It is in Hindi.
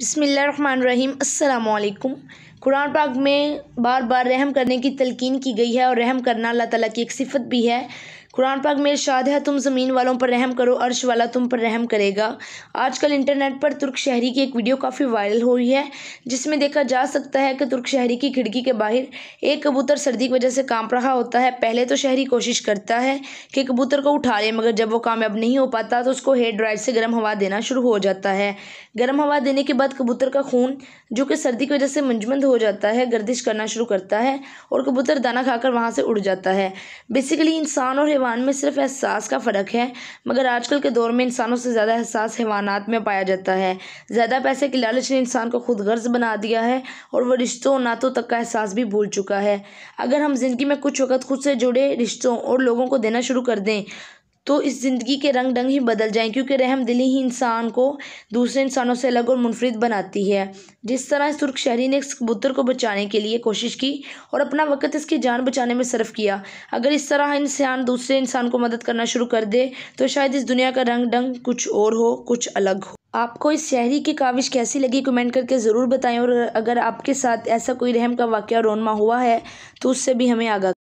बिसमीम् अल्लाम कुरान पाक में बार बार रहम करने की तलकिन की गई है और रहम करना अल्लाह तला की एक सिफत भी है कुरान पाक में इर्शाद है तुम ज़मीन वालों पर रहम करो अर्श वाला तुम पर रहम करेगा आजकल इंटरनेट पर तुर्क शहरी की एक वीडियो काफ़ी वायरल हो रही है जिसमें देखा जा सकता है कि तुर्क शहरी की खिड़की के बाहर एक कबूतर सर्दी की वजह से कांप रहा होता है पहले तो शहरी कोशिश करता है कि कबूतर को उठा ले मगर जब वो कामयाब नहीं हो पाता तो उसको हेयर ड्राइव से गर्म हवा देना शुरू हो जाता है गर्म हवा देने के बाद कबूतर का खून जो कि सर्दी की वजह से मंजमंद हो जाता है गर्दिश करना शुरू करता है और कबूतर दाना खाकर वहाँ से उड़ जाता है बेसिकली इंसान और हैवान में सिर्फ एहसास का फ़र्क है मगर आजकल के दौर में इंसानों से ज़्यादा एहसास हैवानात में पाया जाता है ज़्यादा पैसे की लालच ने इंसान को खुद गर्ज बना दिया है और वह रिश्तों नातों तक का एहसास भी भूल चुका है अगर हम ज़िंदगी में कुछ वक्त खुद से जुड़े रिश्तों और लोगों को देना शुरू कर दें तो इस ज़िंदगी के रंग ढंग ही बदल जाएँ क्योंकि रहम दिली ही इंसान को दूसरे इंसानों से अलग और मुनफरद बनाती है जिस तरह इस तुर्क शहरी ने इस कबूतर को बचाने के लिए कोशिश की और अपना वक्त इसकी जान बचाने में सर्फ किया अगर इस तरह इंसान दूसरे इंसान को मदद करना शुरू कर दे तो शायद इस दुनिया का रंग ढंग कुछ और हो कुछ अलग हो आपको इस शहरी की काविश कैसी लगी कमेंट करके ज़रूर बताएं और अगर आपके साथ ऐसा कोई रहम का वाक़ रोनमा हुआ है तो उससे भी हमें आगा